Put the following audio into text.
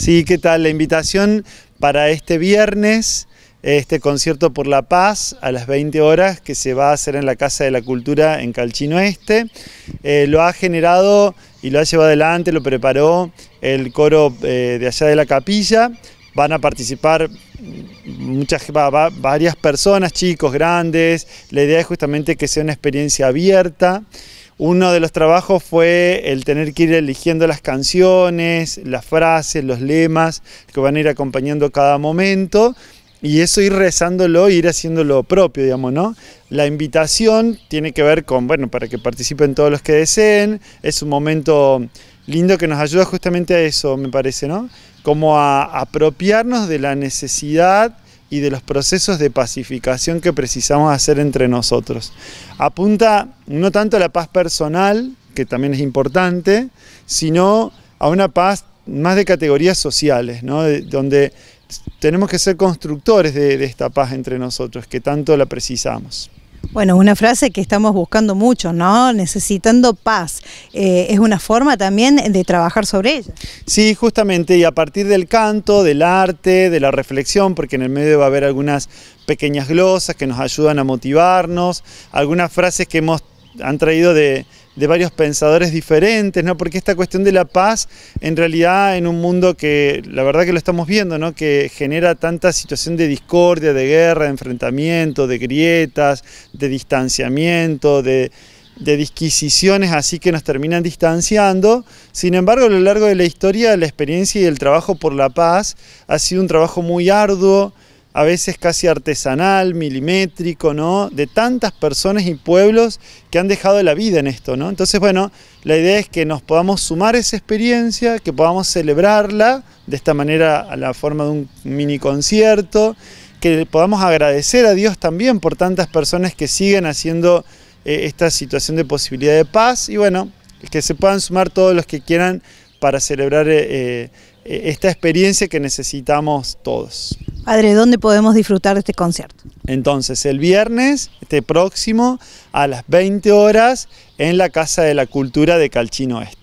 Sí, ¿qué tal? La invitación para este viernes, este concierto por la paz a las 20 horas que se va a hacer en la Casa de la Cultura en Calchino Este. lo ha generado y lo ha llevado adelante, lo preparó el coro eh, de allá de la capilla. Van a participar muchas, varias personas, chicos, grandes. La idea es justamente que sea una experiencia abierta. Uno de los trabajos fue el tener que ir eligiendo las canciones, las frases, los lemas que van a ir acompañando cada momento y eso ir rezándolo, ir haciendo lo propio, digamos, ¿no? La invitación tiene que ver con, bueno, para que participen todos los que deseen, es un momento lindo que nos ayuda justamente a eso, me parece, ¿no? Como a apropiarnos de la necesidad y de los procesos de pacificación que precisamos hacer entre nosotros. Apunta no tanto a la paz personal, que también es importante, sino a una paz más de categorías sociales, donde tenemos que ser constructores de esta paz entre nosotros, que tanto la precisamos. Bueno, una frase que estamos buscando mucho, ¿no? Necesitando paz. Eh, es una forma también de trabajar sobre ella. Sí, justamente, y a partir del canto, del arte, de la reflexión, porque en el medio va a haber algunas pequeñas glosas que nos ayudan a motivarnos, algunas frases que hemos han traído de, de varios pensadores diferentes, ¿no? Porque esta cuestión de la paz, en realidad, en un mundo que, la verdad que lo estamos viendo, ¿no? Que genera tanta situación de discordia, de guerra, de enfrentamiento, de grietas, de distanciamiento, de de disquisiciones así que nos terminan distanciando. Sin embargo, a lo largo de la historia, la experiencia y el trabajo por la paz ha sido un trabajo muy arduo, a veces casi artesanal, milimétrico, ¿no? De tantas personas y pueblos que han dejado la vida en esto, ¿no? Entonces, bueno, la idea es que nos podamos sumar esa experiencia, que podamos celebrarla de esta manera a la forma de un mini concierto, que podamos agradecer a Dios también por tantas personas que siguen haciendo eh, esta situación de posibilidad de paz y bueno, que se puedan sumar todos los que quieran para celebrar eh, eh, esta experiencia que necesitamos todos. Padre, ¿dónde podemos disfrutar de este concierto? Entonces, el viernes, este próximo, a las 20 horas, en la Casa de la Cultura de Calchino Este.